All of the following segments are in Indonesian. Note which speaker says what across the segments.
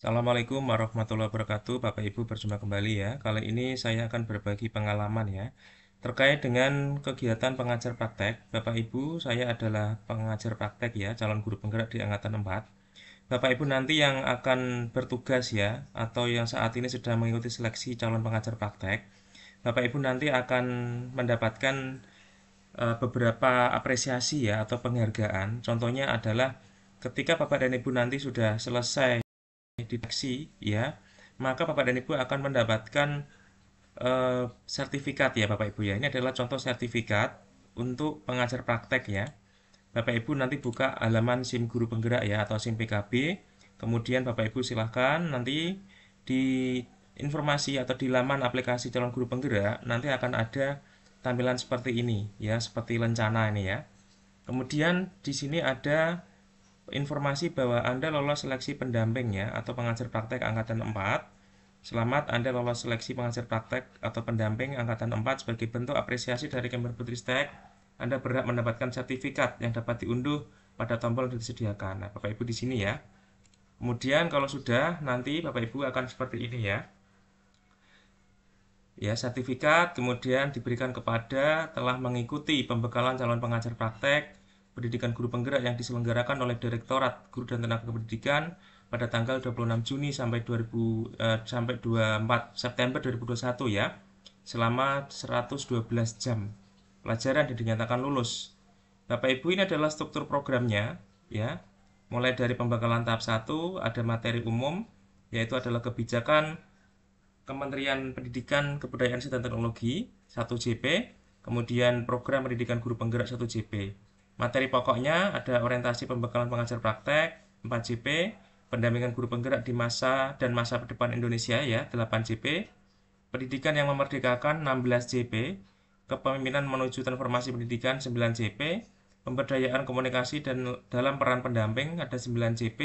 Speaker 1: Assalamualaikum warahmatullahi wabarakatuh Bapak Ibu berjumpa kembali ya Kali ini saya akan berbagi pengalaman ya Terkait dengan kegiatan pengajar praktek Bapak Ibu saya adalah pengajar praktek ya Calon guru penggerak di Angkatan 4 Bapak Ibu nanti yang akan bertugas ya Atau yang saat ini sudah mengikuti seleksi calon pengajar praktek Bapak Ibu nanti akan mendapatkan e, beberapa apresiasi ya atau penghargaan contohnya adalah ketika Bapak dan Ibu nanti sudah selesai dideteksi ya, maka Bapak dan Ibu akan mendapatkan uh, sertifikat ya Bapak Ibu ya. Ini adalah contoh sertifikat untuk pengajar praktek ya. Bapak Ibu nanti buka halaman SIM Guru Penggerak ya atau SIM PKB. Kemudian Bapak Ibu silahkan nanti di informasi atau di laman aplikasi calon guru penggerak nanti akan ada tampilan seperti ini ya, seperti lencana ini ya. Kemudian di sini ada informasi bahwa Anda lolos seleksi pendampingnya atau pengajar praktek angkatan 4. Selamat Anda lolos seleksi pengajar praktek atau pendamping angkatan 4 sebagai bentuk apresiasi dari Kemendikbudristek. Anda berhak mendapatkan sertifikat yang dapat diunduh pada tombol yang disediakan. Nah, Bapak Ibu di sini ya. Kemudian kalau sudah nanti Bapak Ibu akan seperti ini ya. Ya, sertifikat kemudian diberikan kepada telah mengikuti pembekalan calon pengajar praktek pendidikan guru penggerak yang diselenggarakan oleh Direktorat Guru dan Tenaga Pendidikan pada tanggal 26 Juni sampai 2000 eh, sampai 24 September 2021 ya selama 112 jam pelajaran dan dinyatakan lulus. Bapak Ibu ini adalah struktur programnya ya. Mulai dari pembekalan tahap 1 ada materi umum yaitu adalah kebijakan Kementerian Pendidikan Kebudayaan dan Teknologi 1JP, kemudian program pendidikan guru penggerak 1JP. Materi pokoknya ada orientasi pembekalan pengajar praktek 4JP, pendampingan guru penggerak di masa dan masa depan Indonesia ya 8JP, pendidikan yang memerdekakan 16JP, kepemimpinan menuju transformasi pendidikan 9JP, pemberdayaan komunikasi dan dalam peran pendamping ada 9JP,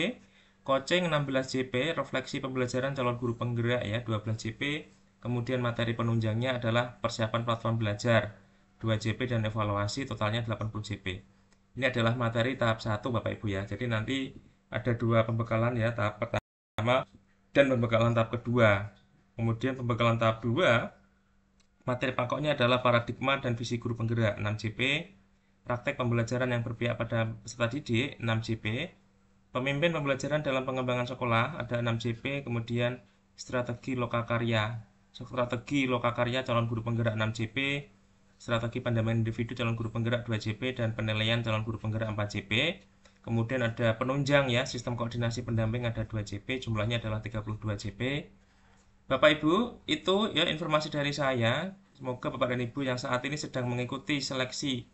Speaker 1: coaching 16JP, refleksi pembelajaran calon guru penggerak ya 12JP, kemudian materi penunjangnya adalah persiapan platform belajar 2JP dan evaluasi totalnya 80 JP. Ini adalah materi tahap 1 Bapak Ibu ya. Jadi nanti ada dua pembekalan ya, tahap pertama dan pembekalan tahap kedua. Kemudian pembekalan tahap 2 materi pokoknya adalah paradigma dan visi guru penggerak 6CP, praktek pembelajaran yang berpihak pada peserta didik 6CP, pemimpin pembelajaran dalam pengembangan sekolah ada 6CP, kemudian strategi lokakarya, strategi lokakarya calon guru penggerak 6CP, strategi pandemi individu calon guru penggerak 2JP dan penilaian calon guru penggerak 4JP. Kemudian ada penunjang ya, sistem koordinasi pendamping ada 2JP, jumlahnya adalah 32JP. Bapak Ibu, itu ya informasi dari saya. Semoga Bapak dan Ibu yang saat ini sedang mengikuti seleksi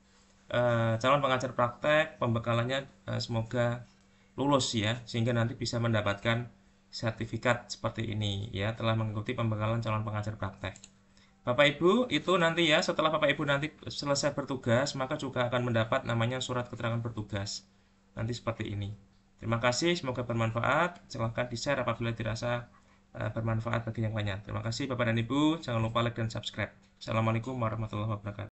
Speaker 1: uh, calon pengajar praktek, pembekalannya uh, semoga lulus ya, sehingga nanti bisa mendapatkan sertifikat seperti ini ya, telah mengikuti pembekalan calon pengajar praktek. Bapak Ibu itu nanti ya setelah Bapak Ibu nanti selesai bertugas maka juga akan mendapat namanya surat keterangan bertugas nanti seperti ini. Terima kasih semoga bermanfaat silahkan di share apabila dirasa eh, bermanfaat bagi yang lainnya. Terima kasih Bapak dan Ibu jangan lupa like dan subscribe. Assalamualaikum warahmatullahi wabarakatuh.